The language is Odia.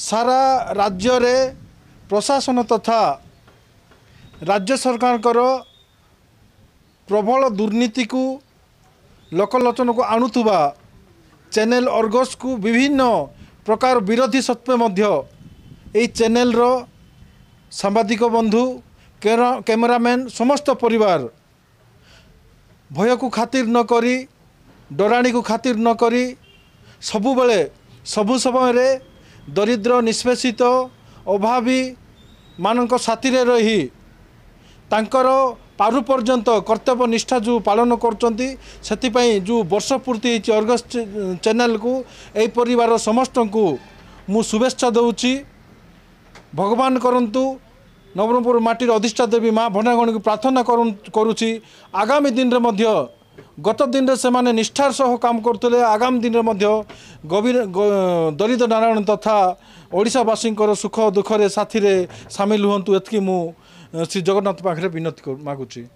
ସାରା ରାଜ୍ୟରେ ପ୍ରଶାସନ ତଥା ରାଜ୍ୟ ସରକାରଙ୍କର ପ୍ରବଳ ଦୁର୍ନୀତିକୁ ଲୋକଲୋଚନକୁ ଆଣୁଥିବା ଚ୍ୟାନେଲ ଅର୍ଗସ୍କୁ ବିଭିନ୍ନ ପ୍ରକାର ବିରୋଧୀ ସତ୍ତ୍ୱେ ମଧ୍ୟ ଏହି ଚ୍ୟାନେଲର ସାମ୍ବାଦିକ ବନ୍ଧୁ କ୍ୟାମେରାମ୍ୟାନ୍ ସମସ୍ତ ପରିବାର ଭୟକୁ ଖାତିର ନକରି ଡରାଣୀକୁ ଖାତିର ନକରି ସବୁବେଳେ ସବୁ ସମୟରେ ଦରିଦ୍ର ନିଷ୍ପେଷିତ ଅଭାବୀମାନଙ୍କ ସାଥିରେ ରହି ତାଙ୍କର ପାରୁ ପର୍ଯ୍ୟନ୍ତ କର୍ତ୍ତବ୍ୟ ନିଷ୍ଠା ଯେଉଁ ପାଳନ କରୁଛନ୍ତି ସେଥିପାଇଁ ଯେଉଁ ବର୍ଷ ପୂର୍ତ୍ତି ହେଇଛି ଅର୍ଗସ ଚ୍ୟାନେଲକୁ ଏହି ପରିବାର ସମସ୍ତଙ୍କୁ ମୁଁ ଶୁଭେଚ୍ଛା ଦେଉଛି ଭଗବାନ କରନ୍ତୁ ନବରଙ୍ଗପୁର ମାଟିର ଅଧିଷ୍ଠା ଦେବୀ ମା' ଭଣ୍ଡାଗଣୀକୁ ପ୍ରାର୍ଥନା କରୁଛି ଆଗାମୀ ଦିନରେ ମଧ୍ୟ ଗତ ଦିନରେ ସେମାନେ ନିଷ୍ଠାର ସହ କାମ କରୁଥିଲେ ଆଗାମୀ ଦିନରେ ମଧ୍ୟ ଗଭୀର ଦଳିତ ନାରାୟଣ ତଥା ଓଡ଼ିଶାବାସୀଙ୍କର ସୁଖ ଦୁଃଖରେ ସାଥିରେ ସାମିଲ ହୁଅନ୍ତୁ ଏତିକି ମୁଁ ଶ୍ରୀ ଜଗନ୍ନାଥ ପାଖରେ ବିନତି ମାଗୁଛି